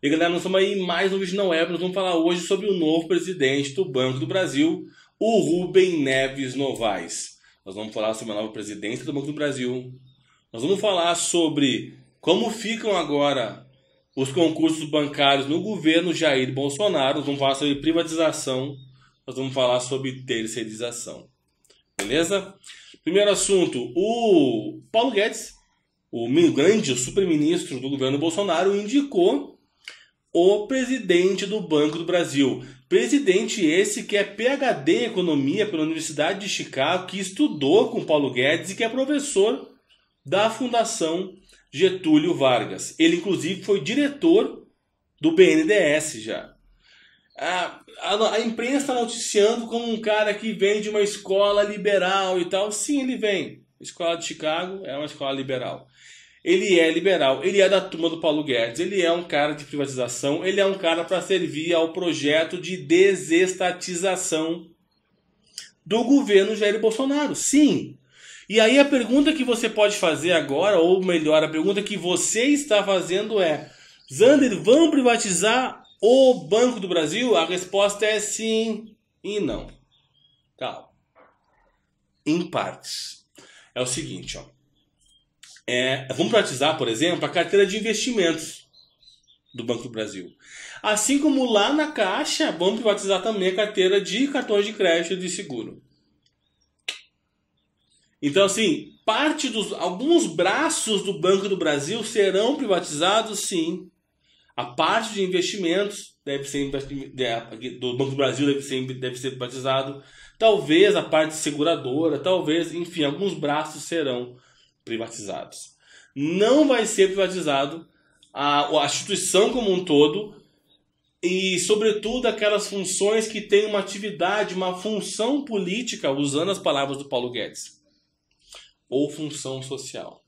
E galera, nós estamos aí mais um vídeo não é, nós vamos falar hoje sobre o novo presidente do Banco do Brasil, o Rubem Neves Novaes. Nós vamos falar sobre a nova presidência do Banco do Brasil. Nós vamos falar sobre como ficam agora os concursos bancários no governo Jair Bolsonaro. Nós vamos falar sobre privatização. Nós vamos falar sobre terceirização. Beleza? Primeiro assunto: o Paulo Guedes, o grande super-ministro do governo Bolsonaro, indicou o presidente do Banco do Brasil. Presidente esse que é PhD em economia pela Universidade de Chicago, que estudou com Paulo Guedes e que é professor da Fundação Getúlio Vargas. Ele, inclusive, foi diretor do BNDES já. A, a, a imprensa está noticiando como um cara que vem de uma escola liberal e tal. Sim, ele vem. escola de Chicago é uma escola liberal. Ele é liberal, ele é da turma do Paulo Guedes, ele é um cara de privatização, ele é um cara para servir ao projeto de desestatização do governo Jair Bolsonaro. Sim. E aí a pergunta que você pode fazer agora, ou melhor, a pergunta que você está fazendo é: Zander, vão privatizar o Banco do Brasil? A resposta é sim e não. Tá. Em partes. É o seguinte, ó. É, vamos privatizar, por exemplo, a carteira de investimentos do Banco do Brasil. Assim como lá na Caixa, vamos privatizar também a carteira de cartões de crédito e de seguro. Então, assim, parte dos alguns braços do Banco do Brasil serão privatizados, sim. A parte de investimentos deve ser do Banco do Brasil deve ser, deve ser privatizado. Talvez a parte seguradora, talvez, enfim, alguns braços serão privatizados. Não vai ser privatizado a, a instituição como um todo e, sobretudo, aquelas funções que têm uma atividade, uma função política, usando as palavras do Paulo Guedes, ou função social.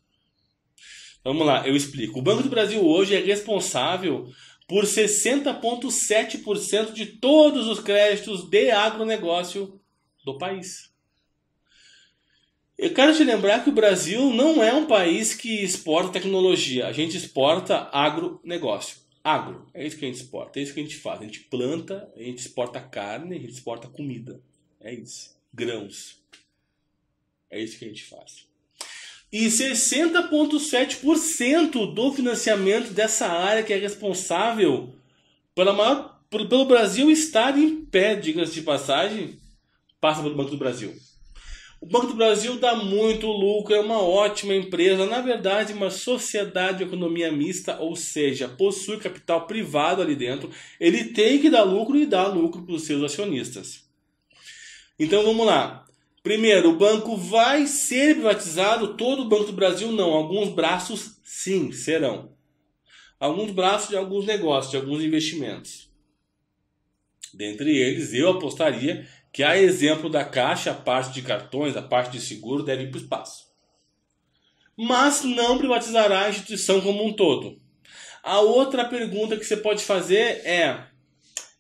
Vamos lá, eu explico. O Banco do Brasil hoje é responsável por 60,7% de todos os créditos de agronegócio do país. Eu quero te lembrar que o Brasil não é um país que exporta tecnologia. A gente exporta agronegócio. Agro. É isso que a gente exporta, é isso que a gente faz. A gente planta, a gente exporta carne, a gente exporta comida. É isso. Grãos. É isso que a gente faz. E 60,7% do financiamento dessa área que é responsável pela maior, pelo Brasil estar em pé, diga-se de passagem, passa pelo Banco do Brasil. O Banco do Brasil dá muito lucro, é uma ótima empresa, na verdade, uma sociedade de economia mista, ou seja, possui capital privado ali dentro, ele tem que dar lucro e dar lucro para os seus acionistas. Então vamos lá. Primeiro, o banco vai ser privatizado, todo o Banco do Brasil não, alguns braços sim serão. Alguns braços de alguns negócios, de alguns investimentos. Dentre eles, eu apostaria que, a exemplo da caixa, a parte de cartões, a parte de seguro deve ir para o espaço. Mas não privatizará a instituição como um todo. A outra pergunta que você pode fazer é: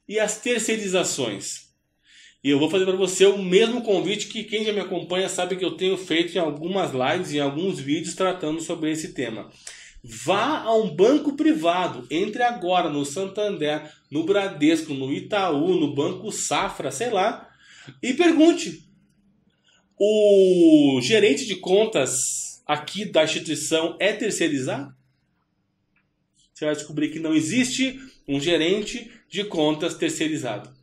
e as terceirizações? E eu vou fazer para você o mesmo convite que quem já me acompanha sabe que eu tenho feito em algumas lives e em alguns vídeos tratando sobre esse tema. Vá a um banco privado, entre agora no Santander, no Bradesco, no Itaú, no Banco Safra, sei lá, e pergunte. O gerente de contas aqui da instituição é terceirizado? Você vai descobrir que não existe um gerente de contas terceirizado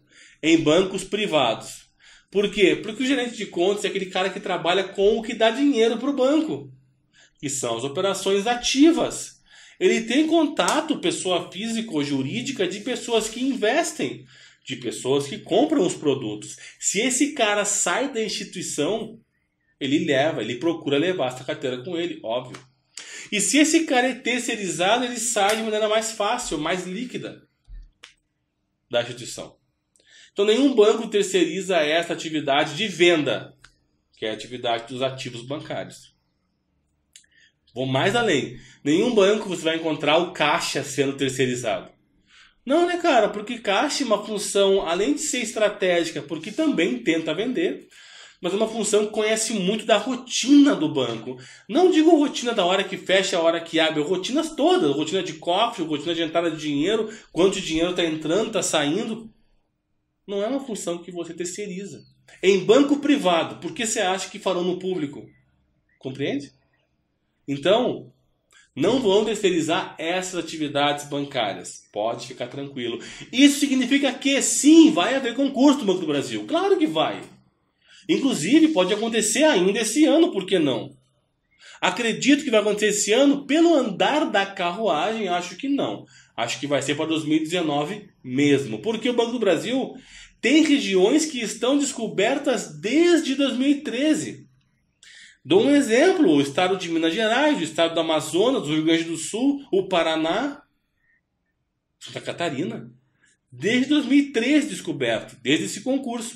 em bancos privados. Por quê? Porque o gerente de contas é aquele cara que trabalha com o que dá dinheiro para o banco que são as operações ativas. Ele tem contato, pessoa física ou jurídica, de pessoas que investem, de pessoas que compram os produtos. Se esse cara sai da instituição, ele leva, ele procura levar essa carteira com ele, óbvio. E se esse cara é terceirizado, ele sai de maneira mais fácil, mais líquida da instituição. Então, nenhum banco terceiriza essa atividade de venda, que é a atividade dos ativos bancários. Vou mais além. Nenhum banco você vai encontrar o caixa sendo terceirizado. Não, né, cara? Porque caixa é uma função, além de ser estratégica, porque também tenta vender, mas é uma função que conhece muito da rotina do banco. Não digo rotina da hora que fecha, a hora que abre, rotinas todas, rotina de cofre, rotina de entrada de dinheiro, quanto dinheiro está entrando, está saindo. Não é uma função que você terceiriza. É em banco privado, por que você acha que farão no público? Compreende? Então, não vão terceirizar essas atividades bancárias. Pode ficar tranquilo. Isso significa que sim, vai haver concurso do Banco do Brasil. Claro que vai. Inclusive, pode acontecer ainda esse ano, por que não? Acredito que vai acontecer esse ano, pelo andar da carruagem, acho que não. Acho que vai ser para 2019 mesmo, porque o Banco do Brasil tem regiões que estão descobertas desde 2013. Dou um exemplo: o estado de Minas Gerais, o estado do Amazonas, do Rio Grande do Sul, o Paraná, Santa Catarina. Desde 2003 descoberto, desde esse concurso.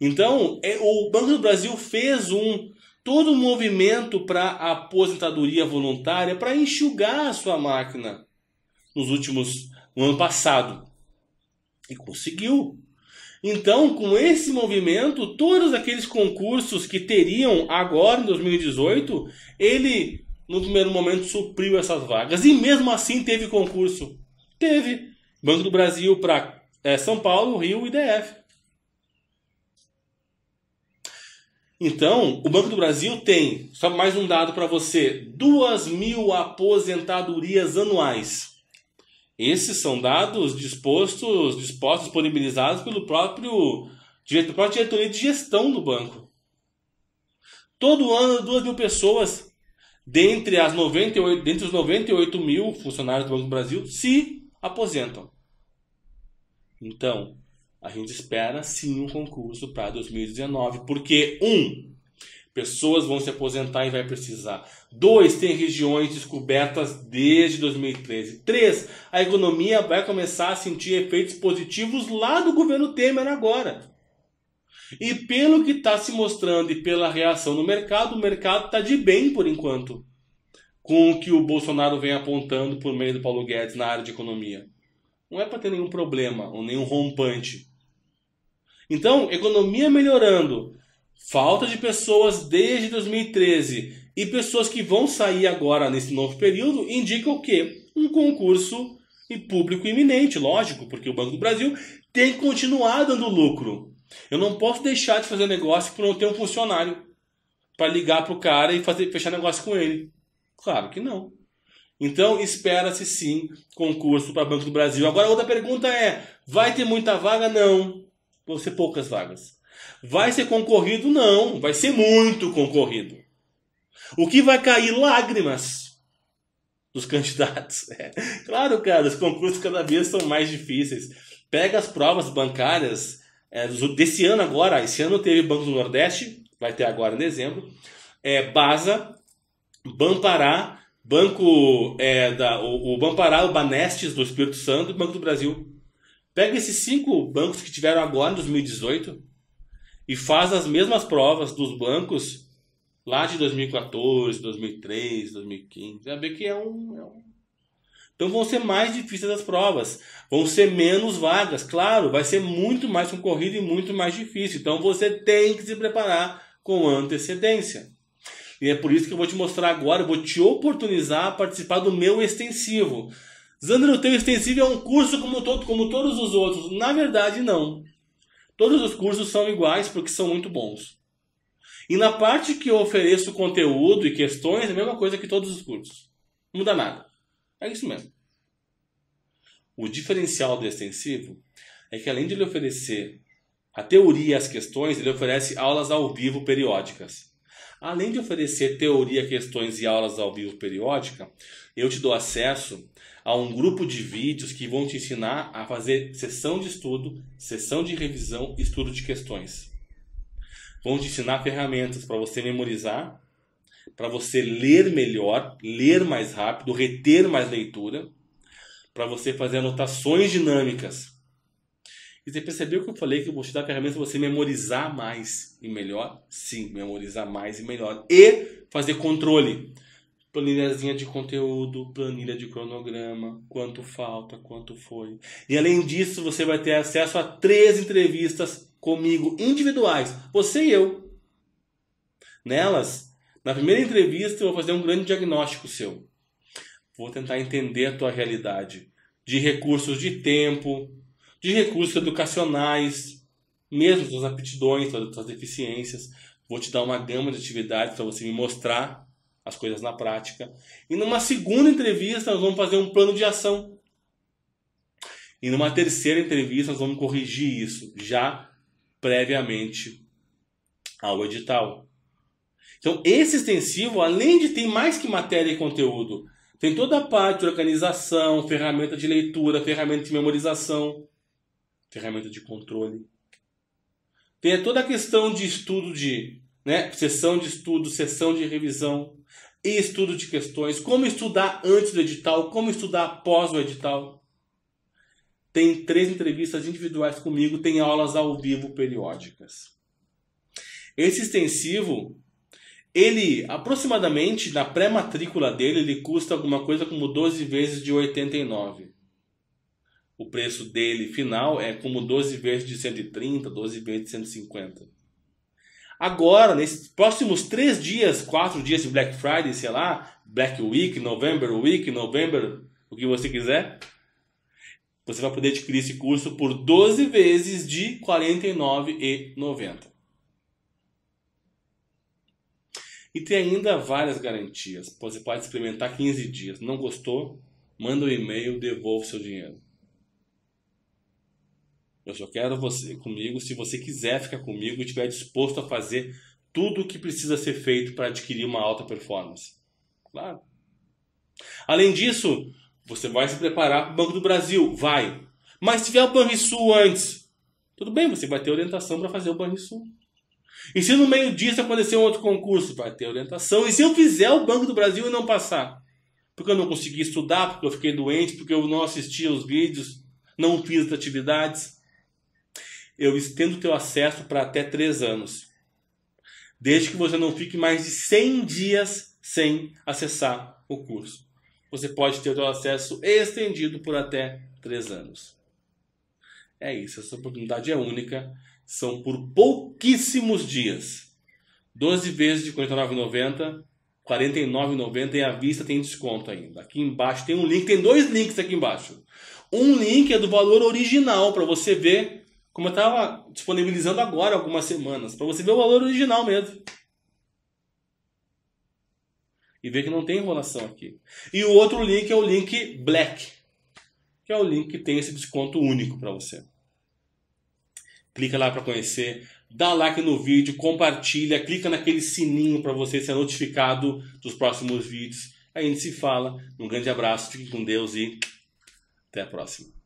Então, é, o Banco do Brasil fez um todo um movimento para a aposentadoria voluntária para enxugar a sua máquina nos últimos no ano passado e conseguiu. Então, com esse movimento, todos aqueles concursos que teriam agora em 2018, ele no primeiro momento supriu essas vagas. E mesmo assim teve concurso. Teve. Banco do Brasil para é, eh, São Paulo, Rio e DF. Então, o Banco do Brasil tem, só mais um dado para você, 2 mil aposentadorias anuais. Esses são dados dispostos, dispostos, disponibilizados pelo próprio, diretor diretoria de gestão do banco. Todo ano, 2 mil pessoas, dentre, as 98, dentre os 98 mil funcionários do Banco do Brasil, se aposentam. Então, a gente espera sim um concurso para 2019, porque, um, Pessoas vão se aposentar e vai precisar. Dois, tem regiões descobertas desde 2013. Três, a economia vai começar a sentir efeitos positivos lá do governo Temer agora. E pelo que está se mostrando e pela reação do mercado, o mercado está de bem por enquanto com o que o Bolsonaro vem apontando por meio do Paulo Guedes na área de economia. Não é para ter nenhum problema ou nenhum rompante. Então, economia melhorando, falta de pessoas desde 2013 e pessoas que vão sair agora nesse novo período indicam o quê? Um concurso em público iminente, lógico, porque o Banco do Brasil tem que continuar dando lucro. Eu não posso deixar de fazer negócio por não ter um funcionário para ligar para o cara e fazer, fechar negócio com ele. Claro que não. Então, espera-se sim concurso para Banco do Brasil. Agora, outra pergunta é: vai ter muita vaga? Não. Vão ser poucas vagas. Vai ser concorrido? Não, vai ser muito concorrido. O que vai cair? Lágrimas dos candidatos. É. Claro, cara, os concursos cada vez são mais difíceis. Pega as provas bancárias é, desse ano agora. Esse ano teve Banco do Nordeste, vai ter agora em dezembro. É, Baza, Bampará, Banco é, da, o, o Bampará, o Banestes do Espírito Santo e Banco do Brasil. Pega esses cinco bancos que tiveram agora em 2018 e faz as mesmas provas dos bancos lá de 2014, 2003, 2015. Vai ver que é um, é um. Então vão ser mais difíceis as provas, vão ser menos vagas, claro, vai ser muito mais concorrido e muito mais difícil. Então você tem que se preparar com antecedência. E é por isso que eu vou te mostrar agora, eu vou te oportunizar a participar do meu extensivo. Zandro, o teu extensivo é um curso como, todo, como todos os outros? Na verdade, não. Todos os cursos são iguais porque são muito bons. E na parte que eu ofereço conteúdo e questões, é a mesma coisa que todos os cursos. Não muda nada. É isso mesmo. O diferencial do extensivo é que além de ele oferecer a teoria e as questões, ele oferece aulas ao vivo periódicas. Além de oferecer teoria, questões e aulas ao vivo periódica, eu te dou acesso a um grupo de vídeos que vão te ensinar a fazer sessão de estudo, sessão de revisão, estudo de questões. Vão te ensinar ferramentas para você memorizar, para você ler melhor, ler mais rápido, reter mais leitura, para você fazer anotações dinâmicas. E você percebeu que eu falei que eu vou te dar ferramentas para você memorizar mais e melhor? Sim, memorizar mais e melhor. E fazer controle planilhazinha de conteúdo, planilha de cronograma, quanto falta, quanto foi. E além disso, você vai ter acesso a três entrevistas comigo individuais, você e eu. Nelas, na primeira entrevista eu vou fazer um grande diagnóstico seu. Vou tentar entender a tua realidade de recursos de tempo, de recursos educacionais, mesmo suas aptidões, suas deficiências. Vou te dar uma gama de atividades para você me mostrar as coisas na prática. E numa segunda entrevista, nós vamos fazer um plano de ação. E numa terceira entrevista, nós vamos corrigir isso, já previamente ao edital. Então, esse extensivo, além de ter mais que matéria e conteúdo, tem toda a parte de organização, ferramenta de leitura, ferramenta de memorização, ferramenta de controle. Tem toda a questão de estudo de né? Sessão de estudo, sessão de revisão, estudo de questões, como estudar antes do edital, como estudar após o edital. Tem três entrevistas individuais comigo, tem aulas ao vivo periódicas. Esse extensivo, ele aproximadamente na pré-matrícula dele, ele custa alguma coisa como 12 vezes de 89. O preço dele final é como 12 vezes de 130, 12 vezes de 150. Agora, nesses próximos três dias, quatro dias de Black Friday, sei lá, Black Week, November Week, November, o que você quiser, você vai poder adquirir esse curso por 12 vezes de R$ 49,90. E tem ainda várias garantias. Você pode experimentar 15 dias. Não gostou? Manda um e-mail, o seu dinheiro. Eu só quero você comigo se você quiser ficar comigo e estiver disposto a fazer tudo o que precisa ser feito para adquirir uma alta performance. Claro. Além disso, você vai se preparar para o Banco do Brasil, vai. Mas se tiver o Banrisul antes, tudo bem, você vai ter orientação para fazer o Banrisul. E se no meio disso acontecer um outro concurso, vai ter orientação. E se eu fizer o Banco do Brasil e não passar? Porque eu não consegui estudar, porque eu fiquei doente, porque eu não assisti os vídeos, não fiz as atividades eu estendo o teu acesso para até três anos, desde que você não fique mais de 100 dias sem acessar o curso. Você pode ter o teu acesso estendido por até três anos. É isso, essa oportunidade é única, são por pouquíssimos dias. 12 vezes de R$ 49,90, e à vista tem desconto ainda. Aqui embaixo tem um link, tem dois links aqui embaixo. Um link é do valor original para você ver como eu estava disponibilizando agora algumas semanas, para você ver o valor original mesmo. E ver que não tem enrolação aqui. E o outro link é o link Black, que é o link que tem esse desconto único para você. Clica lá para conhecer, dá like no vídeo, compartilha, clica naquele sininho para você ser notificado dos próximos vídeos. A gente se fala. Um grande abraço, fique com Deus e até a próxima.